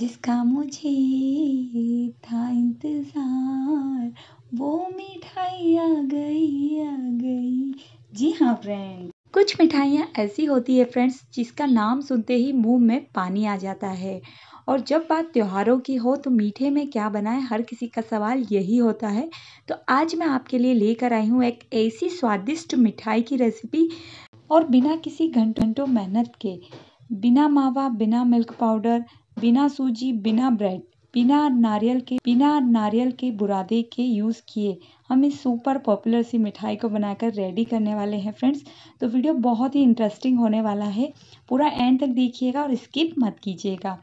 जिसका मुझे था इंतज़ार वो मिठाई आ गई आ गई जी हाँ फ्रेंड कुछ मिठाइयाँ ऐसी होती है फ्रेंड्स जिसका नाम सुनते ही मुंह में पानी आ जाता है और जब बात त्योहारों की हो तो मीठे में क्या बनाएं हर किसी का सवाल यही होता है तो आज मैं आपके लिए लेकर आई हूँ एक ऐसी स्वादिष्ट मिठाई की रेसिपी और बिना किसी घंटों मेहनत के बिना मावा बिना मिल्क पाउडर बिना सूजी बिना ब्रेड बिना नारियल के बिना नारियल के बुरादे के यूज़ किए हम इस सुपर पॉपुलर सी मिठाई को बनाकर रेडी करने वाले हैं फ्रेंड्स तो वीडियो बहुत ही इंटरेस्टिंग होने वाला है पूरा एंड तक देखिएगा और स्किप मत कीजिएगा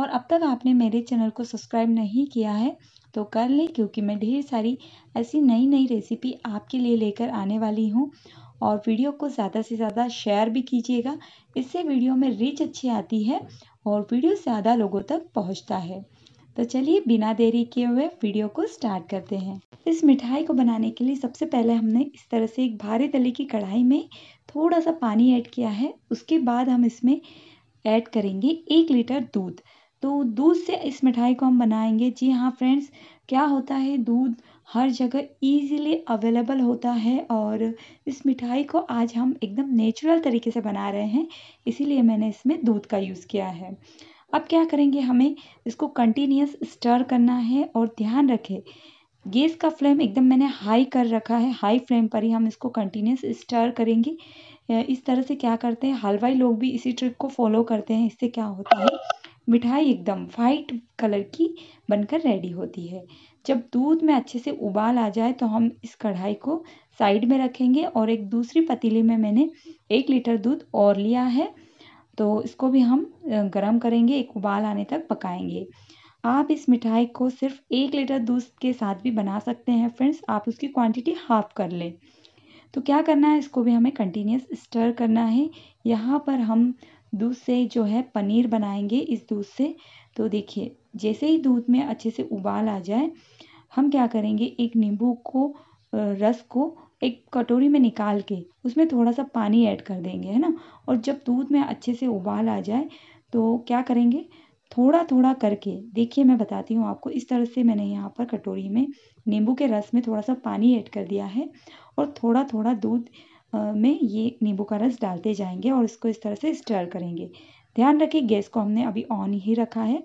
और अब तक आपने मेरे चैनल को सब्सक्राइब नहीं किया है तो कर ले क्योंकि मैं ढेर सारी ऐसी नई नई रेसिपी आपके लिए लेकर आने वाली हूँ और वीडियो को ज़्यादा से ज़्यादा शेयर भी कीजिएगा इससे वीडियो में रीच अच्छी आती है और वीडियो ज़्यादा लोगों तक पहुंचता है तो चलिए बिना देरी किए हुए वीडियो को स्टार्ट करते हैं इस मिठाई को बनाने के लिए सबसे पहले हमने इस तरह से एक भारी तले की कढ़ाई में थोड़ा सा पानी ऐड किया है उसके बाद हम इसमें ऐड करेंगे एक लीटर दूध तो दूध से इस मिठाई को हम बनाएंगे जी हाँ फ्रेंड्स क्या होता है दूध हर जगह इजीली अवेलेबल होता है और इस मिठाई को आज हम एकदम नेचुरल तरीके से बना रहे हैं इसीलिए मैंने इसमें दूध का यूज़ किया है अब क्या करेंगे हमें इसको कंटिन्यूस स्टर करना है और ध्यान रखें गैस का फ्लेम एकदम मैंने हाई कर रखा है हाई फ्लेम पर ही हम इसको कंटिन्यूस स्टर करेंगे इस तरह से क्या करते हैं हलवाई लोग भी इसी ट्रिक को फॉलो करते हैं इससे क्या होता है मिठाई एकदम वाइट कलर की बनकर रेडी होती है जब दूध में अच्छे से उबाल आ जाए तो हम इस कढ़ाई को साइड में रखेंगे और एक दूसरी पतीली में मैंने एक लीटर दूध और लिया है तो इसको भी हम गर्म करेंगे एक उबाल आने तक पकाएंगे आप इस मिठाई को सिर्फ एक लीटर दूध के साथ भी बना सकते हैं फ्रेंड्स आप उसकी क्वांटिटी हाफ कर लें तो क्या करना है इसको भी हमें कंटिन्यूस स्टर करना है यहाँ पर हम दूध से जो है पनीर बनाएंगे इस दूध से तो देखिए जैसे ही दूध में अच्छे से उबाल आ जाए हम क्या करेंगे एक नींबू को रस को एक कटोरी में निकाल के उसमें थोड़ा सा पानी ऐड कर देंगे है ना और जब दूध में अच्छे से उबाल आ जाए तो क्या करेंगे थोड़ा थोड़ा करके देखिए मैं बताती हूँ आपको इस तरह से मैंने यहाँ पर कटोरी में नींबू के रस में थोड़ा सा पानी ऐड कर दिया है और थोड़ा थोड़ा दूध में ये नींबू का रस डालते जाएंगे और इसको इस तरह से स्टर करेंगे ध्यान रखें गैस को हमने अभी ऑन ही रखा है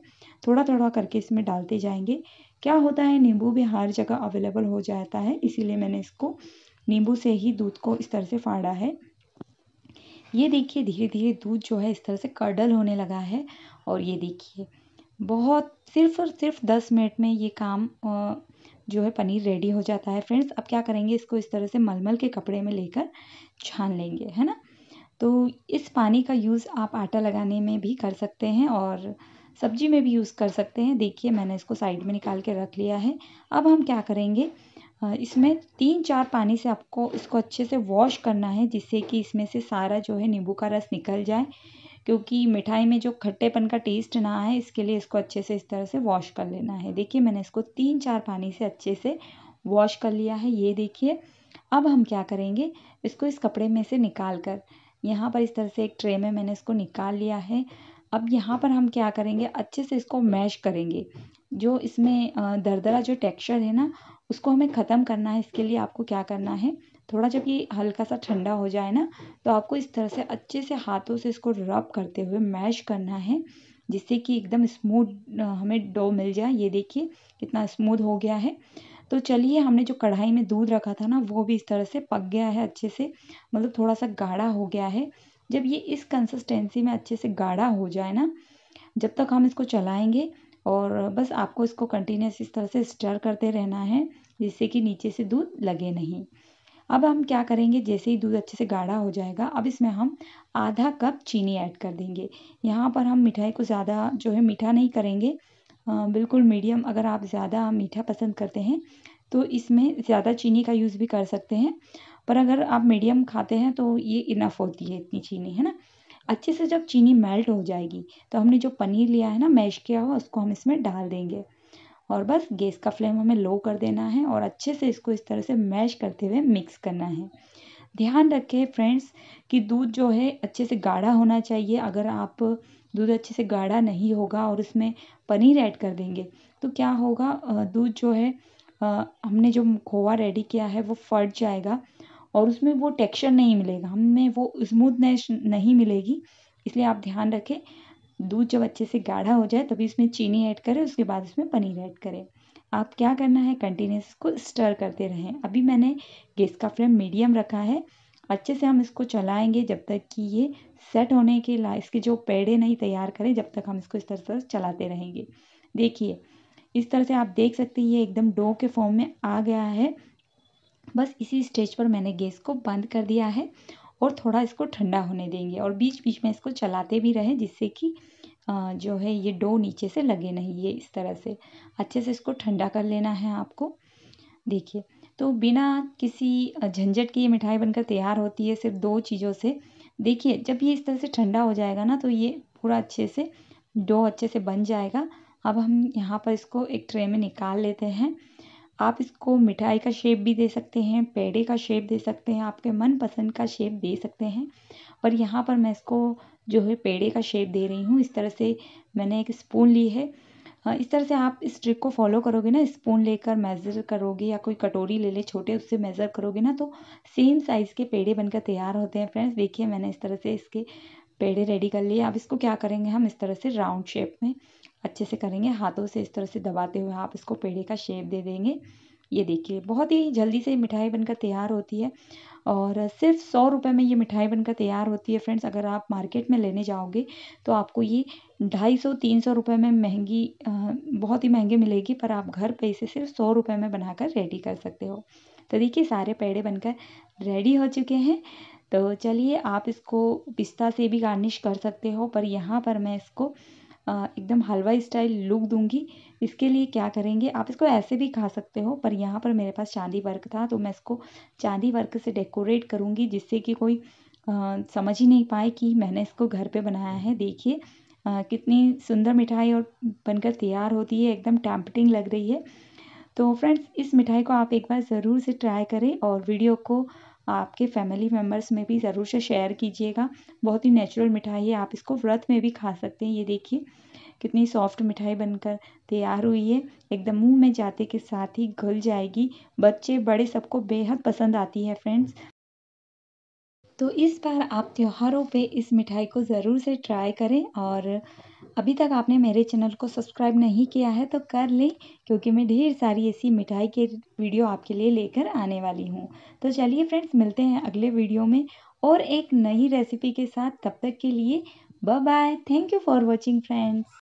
थोड़ा थोड़ा करके इसमें डालते जाएंगे क्या होता है नींबू भी हर जगह अवेलेबल हो जाता है इसीलिए मैंने इसको नींबू से ही दूध को इस तरह से फाड़ा है ये देखिए धीरे धीरे दूध जो है इस तरह से कर्डल होने लगा है और ये देखिए बहुत सिर्फ और सिर्फ दस मिनट में ये काम जो है पनीर रेडी हो जाता है फ्रेंड्स अब क्या करेंगे इसको इस तरह से मलमल के कपड़े में लेकर छान लेंगे है ना तो इस पानी का यूज़ आप आटा लगाने में भी कर सकते हैं और सब्जी में भी यूज़ कर सकते हैं देखिए मैंने इसको साइड में निकाल के रख लिया है अब हम क्या करेंगे इसमें तीन चार पानी से आपको इसको अच्छे से वॉश करना है जिससे कि इसमें से सारा जो है नींबू का रस निकल जाए क्योंकि मिठाई में जो खट्टेपन का टेस्ट ना आए इसके लिए इसको अच्छे से इस तरह से वॉश कर लेना है देखिए मैंने इसको तीन चार पानी से अच्छे से वॉश कर लिया है ये देखिए अब हम क्या करेंगे इसको इस कपड़े में से निकाल कर यहाँ पर इस तरह से एक ट्रे में मैंने इसको निकाल लिया है अब यहाँ पर हम क्या करेंगे अच्छे से इसको मैश करेंगे जो इसमें दरदरा जो टेक्सचर है ना उसको हमें ख़त्म करना है इसके लिए आपको क्या करना है थोड़ा जब ये हल्का सा ठंडा हो जाए ना तो आपको इस तरह से अच्छे से हाथों से इसको रब करते हुए मैश करना है जिससे कि एकदम स्मूथ हमें डो मिल जाए ये देखिए कितना स्मूथ हो गया है तो चलिए हमने जो कढ़ाई में दूध रखा था ना वो भी इस तरह से पक गया है अच्छे से मतलब थोड़ा सा गाढ़ा हो गया है जब ये इस कंसिस्टेंसी में अच्छे से गाढ़ा हो जाए ना जब तक हम इसको चलाएंगे और बस आपको इसको कंटिन्यूस इस तरह से स्टर करते रहना है जिससे कि नीचे से दूध लगे नहीं अब हम क्या करेंगे जैसे ही दूध अच्छे से गाढ़ा हो जाएगा अब इसमें हम आधा कप चीनी ऐड कर देंगे यहाँ पर हम मिठाई को ज़्यादा जो है मीठा नहीं करेंगे बिल्कुल मीडियम अगर आप ज़्यादा मीठा पसंद करते हैं तो इसमें ज़्यादा चीनी का यूज़ भी कर सकते हैं पर अगर आप मीडियम खाते हैं तो ये इनफ होती है इतनी चीनी है ना अच्छे से जब चीनी मेल्ट हो जाएगी तो हमने जो पनीर लिया है ना मैश किया हुआ उसको हम इसमें डाल देंगे और बस गैस का फ्लेम हमें लो कर देना है और अच्छे से इसको इस तरह से मैश करते हुए मिक्स करना है ध्यान रखें फ्रेंड्स कि दूध जो है अच्छे से गाढ़ा होना चाहिए अगर आप दूध अच्छे से गाढ़ा नहीं होगा और उसमें पनीर ऐड कर देंगे तो क्या होगा दूध जो है हमने जो खोवा रेडी किया है वो फट जाएगा और उसमें वो टेक्सचर नहीं मिलेगा हमें वो स्मूथनेस नहीं मिलेगी इसलिए आप ध्यान रखें दूध जब अच्छे से गाढ़ा हो जाए तभी इसमें चीनी ऐड करें उसके बाद इसमें पनीर ऐड करें आप क्या करना है कंटिन्यूस को स्टर करते रहें अभी मैंने गैस का फ्लेम मीडियम रखा है अच्छे से हम इसको चलाएंगे जब तक कि ये सेट होने के ला इसके जो पेड़े नहीं तैयार करें जब तक हम इसको इस तरह से चलाते रहेंगे देखिए इस तरह से आप देख सकते हैं ये एकदम डो के फॉर्म में आ गया है बस इसी स्टेज पर मैंने गैस को बंद कर दिया है और थोड़ा इसको ठंडा होने देंगे और बीच बीच में इसको चलाते भी रहें जिससे कि जो है ये डो नीचे से लगे नहीं ये इस तरह से अच्छे से इसको ठंडा कर लेना है आपको देखिए तो बिना किसी झंझट के ये मिठाई बनकर तैयार होती है सिर्फ दो चीज़ों से देखिए जब ये इस तरह से ठंडा हो जाएगा ना तो ये पूरा अच्छे से डो अच्छे से बन जाएगा अब हम यहाँ पर इसको एक ट्रे में निकाल लेते हैं आप इसको मिठाई का शेप भी दे सकते हैं पेड़े का शेप दे सकते हैं आपके मनपसंद का शेप दे सकते हैं पर यहाँ पर मैं इसको जो है पेड़े का शेप दे रही हूँ इस तरह से मैंने एक स्पून ली है इस तरह से आप इस ट्रिक को फॉलो करोगे ना स्पून लेकर मेज़र करोगे या कोई कटोरी ले ले छोटे उससे मेज़र करोगे ना तो सेम साइज़ के पेड़े बनकर तैयार होते हैं फ्रेंड्स देखिए मैंने इस तरह से इसके पेड़े रेडी कर लिए अब इसको क्या करेंगे हम इस तरह से राउंड शेप में अच्छे से करेंगे हाथों से इस तरह से दबाते हुए आप इसको पेड़े का शेप दे देंगे ये देखिए बहुत ही जल्दी से मिठाई बनकर तैयार होती है और सिर्फ सौ रुपये में ये मिठाई बनकर तैयार होती है फ्रेंड्स अगर आप मार्केट में लेने जाओगे तो आपको ये ढाई सौ तीन सौ रुपये में महंगी बहुत ही महंगी मिलेगी पर आप घर पे इसे सिर्फ सौ रुपये में बनाकर रेडी कर सकते हो तो देखिए सारे पेड़े बनकर रेडी हो चुके हैं तो चलिए आप इसको पिस्ता से भी गार्निश कर सकते हो पर यहाँ पर मैं इसको एकदम हलवाई स्टाइल लुक दूंगी इसके लिए क्या करेंगे आप इसको ऐसे भी खा सकते हो पर यहाँ पर मेरे पास चांदी वर्क था तो मैं इसको चांदी वर्क से डेकोरेट करूँगी जिससे कि कोई आ, समझ ही नहीं पाए कि मैंने इसको घर पे बनाया है देखिए कितनी सुंदर मिठाई और बनकर तैयार होती है एकदम टैम्पटिंग लग रही है तो फ्रेंड्स इस मिठाई को आप एक बार ज़रूर से ट्राई करें और वीडियो को आपके फैमिली मेम्बर्स में भी ज़रूर से शेयर कीजिएगा बहुत ही नेचुरल मिठाई है आप इसको व्रत में भी खा सकते हैं ये देखिए कितनी सॉफ्ट मिठाई बनकर तैयार हुई है एकदम मुंह में जाते के साथ ही घुल जाएगी बच्चे बड़े सबको बेहद पसंद आती है फ्रेंड्स तो इस बार आप त्योहारों पे इस मिठाई को ज़रूर से ट्राई करें और अभी तक आपने मेरे चैनल को सब्सक्राइब नहीं किया है तो कर लें क्योंकि मैं ढेर सारी ऐसी मिठाई के वीडियो आपके लिए लेकर आने वाली हूँ तो चलिए फ्रेंड्स मिलते हैं अगले वीडियो में और एक नई रेसिपी के साथ तब तक के लिए bye bye thank you for watching friends